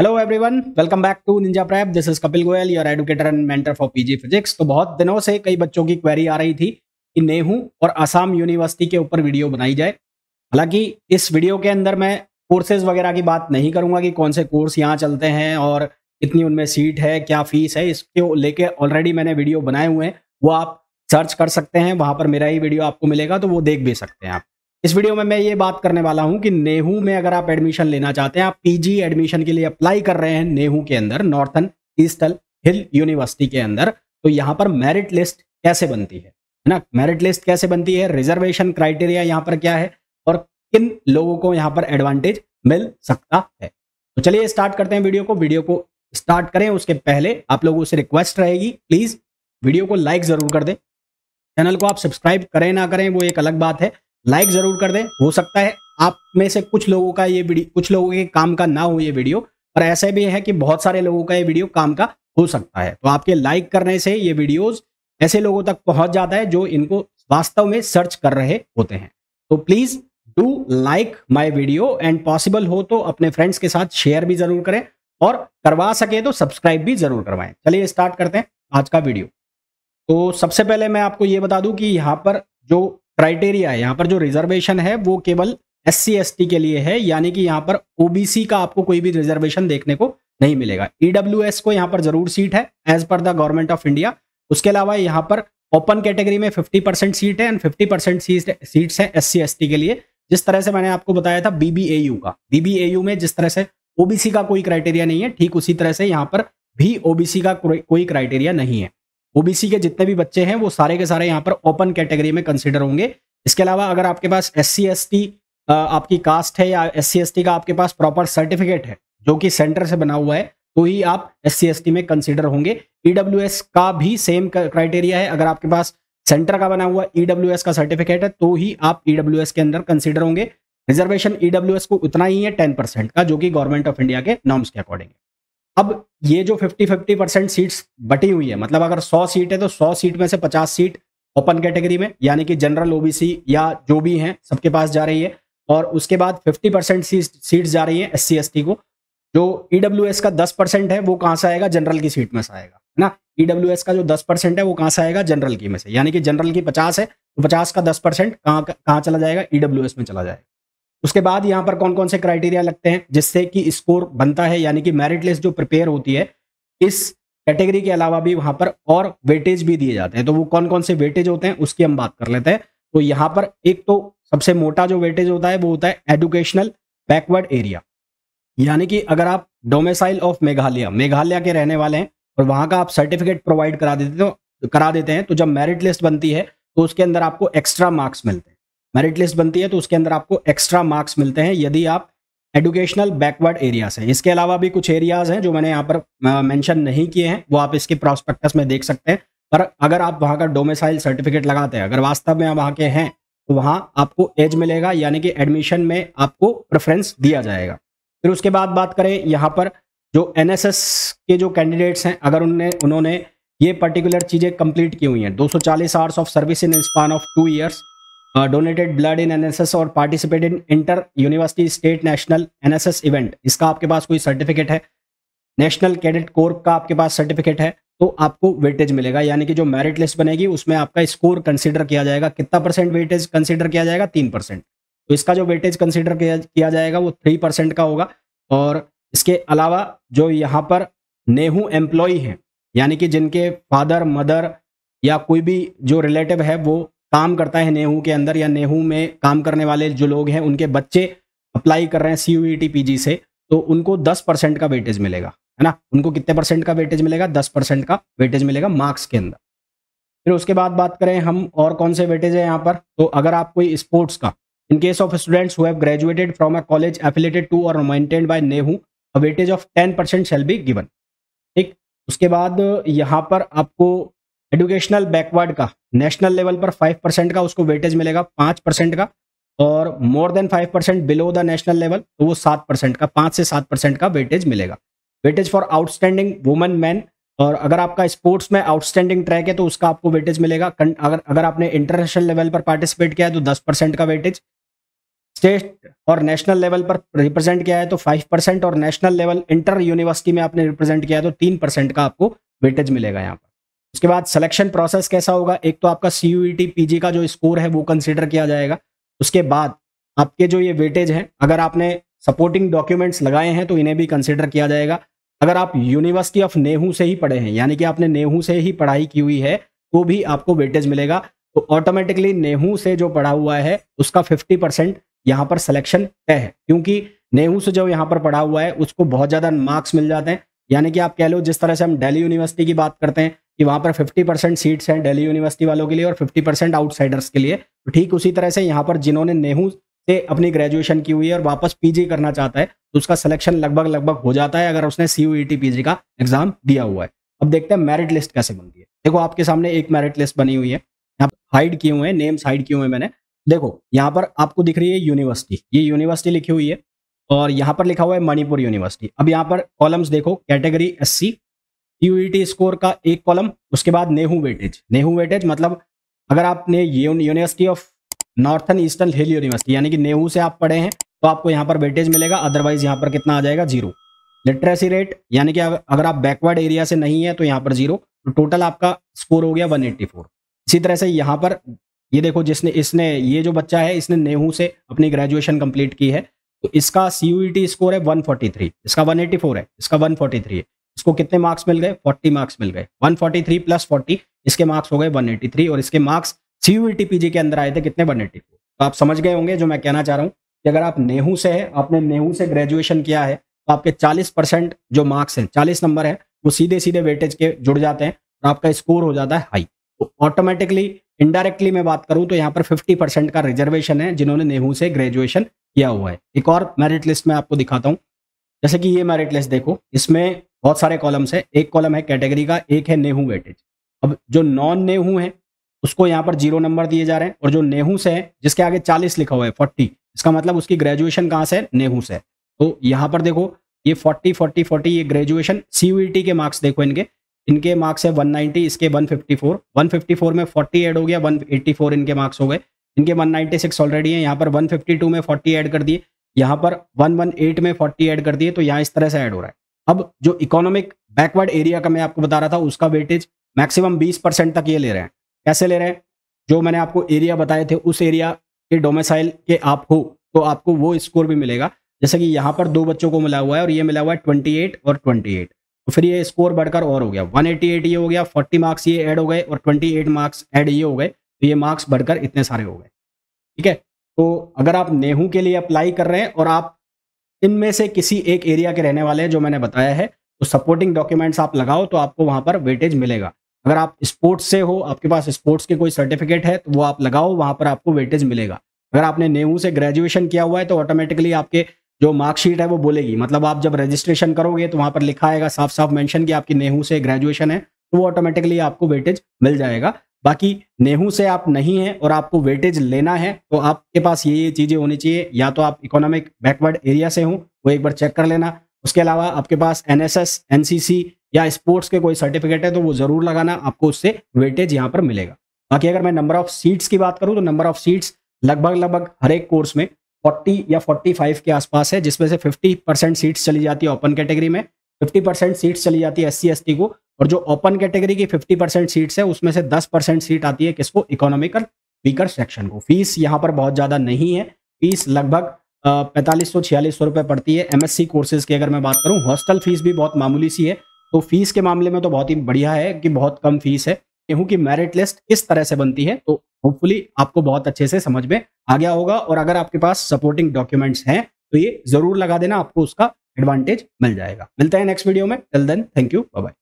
hello everyone welcome back to ninja prep this is Kapil Goyal your educator and mentor for PG physics तो बहुत दिनों से कई बच्चों की क्वेरी आ रही थी कि नेहू और असम यूनिवर्सिटी के ऊपर वीडियो बनाई जाए हालांकि इस वीडियो के अंदर मैं कोर्सेज वगैरह की बात नहीं करूंगा कि कौन से कोर्स यहाँ चलते हैं और कितनी उनमें सीट है क्या फीस है इसको लेके ऑलरेडी मैंने वीडियो बनाए हुए हैं वो आप सर्च कर सकते हैं वहाँ पर मेरा ही वीडियो आपको मिलेगा तो वो देख भी सकते हैं आप इस वीडियो में मैं ये बात करने वाला हूं कि नेहू में अगर आप एडमिशन लेना चाहते हैं आप पीजी एडमिशन के लिए अप्लाई कर रहे हैं नेहू के अंदर नॉर्थन ईस्टल हिल यूनिवर्सिटी के अंदर तो यहाँ पर मेरिट लिस्ट कैसे बनती है है ना मेरिट लिस्ट कैसे बनती है रिजर्वेशन क्राइटेरिया यहाँ पर क्या है और किन लोगों को यहाँ पर एडवांटेज मिल सकता है तो चलिए स्टार्ट करते हैं वीडियो को वीडियो को स्टार्ट करें उसके पहले आप लोगों से रिक्वेस्ट रहेगी प्लीज़ वीडियो को लाइक ज़रूर कर दें चैनल को आप सब्सक्राइब करें ना करें वो एक अलग बात है लाइक जरूर कर दें हो सकता है आप में से कुछ लोगों का ये वीडियो कुछ लोगों के काम का ना हो ये वीडियो पर ऐसे भी है कि बहुत सारे लोगों का ये वीडियो काम का हो सकता है तो आपके लाइक करने से ये वीडियोस ऐसे लोगों तक पहुंच जाता है जो इनको वास्तव में सर्च कर रहे होते हैं तो please do like my video and possible हो तो अपने फ्रेंड्स के साथ शेयर भी जरूर करें और करवा सके तो सब्सक्राइब भी जरूर करवाएं चलिए स्टार्ट करते हैं आज का वीडियो तो सबसे पहले मैं आपको ये बता दूं कि यहाँ पर जो क्राइटेरिया है यहाँ पर जो रिजर्वेशन है वो केवल एस सी के लिए है यानी कि यहाँ पर ओबीसी का आपको कोई भी रिजर्वेशन देखने को नहीं मिलेगा ईडब्ल्यू e को यहाँ पर जरूर सीट है as per the government of India उसके अलावा यहाँ पर ओपन कैटेगरी में 50 परसेंट सीट है एंड 50 परसेंट सीट सीट्स हैं एस सी के लिए जिस तरह से मैंने आपको बताया था बीबीएयू का बीबीएयू में जिस तरह से ओबीसी का कोई क्राइटेरिया नहीं है ठीक उसी तरह से यहाँ पर भी ओबीसी का कोई क्राइटेरिया नहीं है ओबीसी के जितने भी बच्चे हैं वो सारे के सारे यहाँ पर ओपन कैटेगरी में कंसिडर होंगे इसके अलावा अगर आपके पास एस सी आपकी कास्ट है या एस सी का आपके पास प्रॉपर सर्टिफिकेट है जो कि सेंटर से बना हुआ है तो ही आप एस सी में कंसिडर होंगे ई का भी सेम क्राइटेरिया है अगर आपके पास सेंटर का बना हुआ ई का सर्टिफिकेट है तो ही आप ई के अंदर कंसिडर होंगे रिजर्वेशन ई को उतना ही है टेन परसेंट का जो कि गवर्नमेंट ऑफ इंडिया के नॉर्म्स के अकॉर्डिंग है अब ये जो 50 50 परसेंट सीट्स बटी हुई है मतलब अगर 100 सीट है तो 100 सीट में से 50 सीट ओपन कैटेगरी में यानी कि जनरल ओबीसी या जो भी हैं सबके पास जा रही है और उसके बाद 50 परसेंट सीट्स जा रही है एस सी को जो ई e का 10 परसेंट है वो कहाँ से आएगा जनरल की सीट में से आएगा है ना ई e का जो 10 परसेंट है वो कहाँ से आएगा जनरल की में से यानी कि जनरल की पचास है तो पचास का दस परसेंट कहाँ कहाँ चला जाएगा ई e में चला जाएगा उसके बाद यहाँ पर कौन कौन से क्राइटेरिया लगते हैं जिससे कि स्कोर बनता है यानी कि मेरिट लिस्ट जो प्रिपेयर होती है इस कैटेगरी के अलावा भी वहाँ पर और वेटेज भी दिए जाते हैं तो वो कौन कौन से वेटेज होते हैं उसकी हम बात कर लेते हैं तो यहाँ पर एक तो सबसे मोटा जो वेटेज होता है वो होता है एडुकेशनल बैकवर्ड एरिया यानी कि अगर आप डोमेसाइल ऑफ मेघालय मेघालय के रहने वाले हैं और वहाँ का आप सर्टिफिकेट प्रोवाइड करा देते हो करा देते हैं तो जब मेरिट लिस्ट बनती है तो उसके अंदर आपको एक्स्ट्रा मार्क्स मिलते हैं मेरिट लिस्ट बनती है तो उसके अंदर आपको एक्स्ट्रा मार्क्स मिलते हैं यदि आप एडुकेशनल बैकवर्ड एरिया से इसके अलावा भी कुछ एरियाज हैं जो मैंने यहाँ पर मेंशन नहीं किए हैं वो आप इसके प्रॉस्पेक्टस में देख सकते हैं पर अगर आप वहाँ का डोमिसाइल सर्टिफिकेट लगाते हैं अगर वास्तव में आप वहाँ के हैं तो वहाँ आपको एज मिलेगा यानी कि एडमिशन में आपको प्रेफरेंस दिया जाएगा फिर उसके बाद बात करें यहाँ पर जो एन के जो कैंडिडेट्स हैं अगर उनने उन्होंने ये पर्टिकुलर चीज़ें कंप्लीट की हुई हैं 240 hours of service in span of two years donated blood in NSS और participate in inter university state national NSS event इसका आपके पास कोई सर्टिफिकेट है नेशनल कैडेट कोर का आपके पास सर्टिफिकेट है तो आपको वेटेज मिलेगा यानी कि जो मेरिट लिस्ट बनेगी उसमें आपका स्कोर कंसिडर किया जाएगा कितना परसेंट वेटेज कंसिडर किया जाएगा तीन परसेंट तो इसका जो वेटेज कंसिडर किया जाएगा वो थ्री परसेंट का होगा और इसके अलावा जो यहाँ पर नेहू एम्प्लॉय हैं यानी कि जिनके फादर मदर या कोई भी जो रिलेटिव है वो काम करता है नेहू के अंदर या नेहू में काम करने वाले जो लोग हैं उनके बच्चे अप्लाई कर रहे हैं सी यू पीजी से तो उनको दस परसेंट का वेटेज मिलेगा है ना उनको कितने परसेंट का वेटेज मिलेगा दस परसेंट का वेटेज मिलेगा मार्क्स के अंदर फिर उसके बाद बात करें हम और कौन से वेटेज है यहाँ पर तो अगर आप कोई स्पोर्ट्स का in case of students who graduated from a college affiliated to और maintained by NEHU a weightage of ten percent shall be given ठीक उसके बाद यहाँ पर आपको एडुकेशनल बैकवर्ड का नेशनल लेवल पर फाइव परसेंट का उसको वेटेज मिलेगा पांच परसेंट का और more than five percent below the national level तो वो सात परसेंट का पांच से सात परसेंट का वेटेज मिलेगा weightage for outstanding women man और अगर आपका स्पोर्ट्स में आउटस्टैंडिंग ट्रैक है तो उसका आपको वेटेज मिलेगा अगर अगर आपने इंटरनेशनल लेवल पर पार्टिसिपेट किया है तो दस परसेंट का वेटेज स्टेट और नेशनल लेवल पर रिप्रेजेंट किया है तो फाइव परसेंट और नेशनल लेवल इंटर यूनिवर्सिटी में आपने रिप्रेजेंट किया है तो तीन परसेंट का आपको वेटेज मिलेगा यहाँ पर उसके बाद सिलेक्शन प्रोसेस कैसा होगा एक तो आपका सी यू पीजी का जो स्कोर है वो कंसिडर किया जाएगा उसके बाद आपके जो ये वेटेज है अगर आपने सपोर्टिंग डॉक्यूमेंट्स लगाए हैं तो इन्हें भी कंसिडर किया जाएगा अगर आप यूनिवर्सिटी ऑफ नेहू से ही पढ़े हैं यानी कि आपने नेहू से ही पढ़ाई की हुई है तो भी आपको वेटेज मिलेगा तो ऑटोमेटिकली नेहू से जो पढ़ा हुआ है उसका 50 परसेंट यहाँ पर सिलेक्शन तय है क्योंकि नेहू से जो यहाँ पर पढ़ा हुआ है उसको बहुत ज़्यादा मार्क्स मिल जाते हैं यानी कि आप कह लो जिस तरह से हम डेली यूनिवर्सिटी की बात करते हैं कि वहां पर 50 परसेंट सीट्स हैं दिल्ली यूनिवर्सिटी वालों के लिए और 50 परसेंट आउटसाइडर्स के लिए तो ठीक उसी तरह से यहाँ पर जिन्होंने नेहू से अपनी ग्रेजुएशन की हुई है और वापस पीजी करना चाहता है तो उसका सिलेक्शन लगभग लगभग हो जाता है अगर उसने सी यू पीजी का एग्जाम दिया हुआ है अब देखते हैं मेरिट लिस्ट कैसे बनती है देखो आपके सामने एक मेरिट लिस्ट बनी हुई है यहाँ हाइड किए हुए हैं नेम्स हाइड किए हुए हैं मैंने देखो यहाँ पर आपको दिख रही है यूनिवर्सिटी ये यूनिवर्सिटी लिखी हुई है और यहाँ पर लिखा हुआ है मणिपुर यूनिवर्सिटी अब यहाँ पर कॉलम्स देखो category S C UET score e का एक कॉलम उसके बाद नेहू वेटेज नेहू वेटेज मतलब अगर आपने university of northern eastern hill university यानी कि नेहू से आप पढ़े हैं तो आपको यहाँ पर वेटेज मिलेगा अदरवाइज यहाँ पर कितना आ जाएगा जीरो लिटरेसी रेट यानी कि अगर आप बैकवर्ड एरिया से नहीं है तो यहाँ पर जीरो तो टोटल आपका स्कोर हो गया 184 इसी तरह से यहाँ पर ये देखो जिसने इसने ये जो बच्चा है इसने नेहू से अपनी ग्रेजुएशन कंप्लीट की है तो इसका सी स्कोर e है 143 इसका 184 है इसका 143 है इसको कितने मार्क्स मिल गए 40 मार्क्स मिल गए 143 प्लस फोर्टी इसके मार्क्स हो गए 183 और इसके मार्क्स सीयूईटी पीजी के अंदर आए थे कितने 184 तो आप समझ गए होंगे जो मैं कहना चाह रहा हूँ कि अगर आप नेहू से है आपने नेहू से ग्रेजुएशन किया है तो आपके चालीस परसेंट जो मार्क्स हैं चालीस नंबर है वो सीधे सीधे वेटेज के जुड़ जाते हैं और आपका स्कोर हो जाता है हाई तो ऑटोमेटिकली इनडायरेक्टली मैं बात करूं तो यहाँ पर 50 परसेंट का रिजर्वेशन है जिन्होंने नेहू से ग्रेजुएशन किया हुआ है एक और मेरिट लिस्ट में आपको दिखाता हूँ जैसे कि ये मेरिट लिस्ट देखो इसमें बहुत सारे कॉलम्स हैं एक कॉलम है कैटेगरी का एक है नेहू वेटेज अब जो नॉन नेहू है उसको यहाँ पर जीरो नंबर दिए जा रहे हैं और जो नेहू से है जिसके आगे चालीस लिखा हुआ है फोर्टी इसका मतलब उसकी ग्रेजुएशन कहाँ से है नेहू से तो यहाँ पर देखो ये फोर्टी फोर्टी फोर्टी ये ग्रेजुएशन सी e के मार्क्स देखो इनके इनके मार्क्स है वन इसके वन फिफ्टी में फोर्टी एड हो गया वन इनके मार्क्स हो गए इनके वन ऑलरेडी है यहाँ पर वन में फोर्टी एड कर दिए यहाँ पर 118 में 40 ऐड कर दिए तो यहाँ इस तरह से ऐड हो रहा है अब जो इकोनॉमिक बैकवर्ड एरिया का मैं आपको बता रहा था उसका वेटेज मैक्सिमम 20 परसेंट तक ये ले रहे हैं कैसे ले रहे हैं जो मैंने आपको एरिया बताए थे उस एरिया के डोमेसाइल के आप हो तो आपको वो स्कोर भी मिलेगा जैसे कि यहाँ पर दो बच्चों को मिला हुआ है और ये मिला हुआ है ट्वेंटी और ट्वेंटी तो फिर ये स्कोर बढ़कर और हो गया वन ये हो गया फोर्टी मार्क्स ये एड हो गए और ट्वेंटी मार्क्स एड ये हो गए तो ये मार्क्स बढ़कर इतने सारे हो गए ठीक है तो अगर आप नेहू के लिए अप्लाई कर रहे हैं और आप इनमें से किसी एक एरिया के रहने वाले हैं जो मैंने बताया है तो सपोर्टिंग डॉक्यूमेंट्स आप लगाओ तो आपको वहाँ पर वेटेज मिलेगा अगर आप स्पोर्ट्स से हो आपके पास स्पोर्ट्स के कोई सर्टिफिकेट है तो वो आप लगाओ वहाँ पर आपको वेटेज मिलेगा अगर आपने नेहू से ग्रेजुएशन किया हुआ है तो ऑटोमेटिकली आपके जो मार्कशीट है वो बोलेगी मतलब आप जब रजिस्ट्रेशन करोगे तो वहाँ पर लिखा आएगा साफ साफ मैंशन कि आपकी नेहू से ग्रेजुएशन है तो वो ऑटोमेटिकली आपको वेटेज मिल जाएगा बाकी नेहू से आप नहीं है और आपको वेटेज लेना है तो आपके पास ये ये चीज़ें होनी चाहिए या तो आप इकोनॉमिक बैकवर्ड एरिया से हों वो एक बार चेक कर लेना उसके अलावा आपके पास एन एस या स्पोर्ट्स के कोई सर्टिफिकेट है तो वो ज़रूर लगाना आपको उससे वेटेज यहाँ पर मिलेगा बाकी अगर मैं नंबर ऑफ सीट्स की बात करूँ तो नंबर ऑफ सीट्स लगभग लगभग हर एक कोर्स में 40 या 45 के आसपास है जिसमें से 50 परसेंट सीट्स चली जाती है ओपन कैटेगरी में 50 परसेंट सीट्स चली जाती है एस सी को और जो ओपन कैटेगरी की 50 परसेंट सीट्स है उसमें से 10 परसेंट सीट आती है किसको इकोनॉमिकल वीकर सेक्शन को फीस यहाँ पर बहुत ज़्यादा नहीं है फीस लगभग पैंतालीस सौ छियालीस सौ रुपये पड़ती है एमएससी कोर्सेज की अगर मैं बात करूँ हॉस्टल फीस भी बहुत मामूली सी है तो फीस के मामले में तो बहुत ही बढ़िया है कि बहुत कम फीस है क्योंकि मेरिट लिस्ट किस तरह से बनती है तो होपफुली आपको बहुत अच्छे से समझ में आ गया होगा और अगर आपके पास सपोर्टिंग डॉक्यूमेंट्स हैं तो ये जरूर लगा देना आपको उसका एडवांटेज मिल जाएगा मिलता है नेक्स्ट वीडियो में till then thank you bye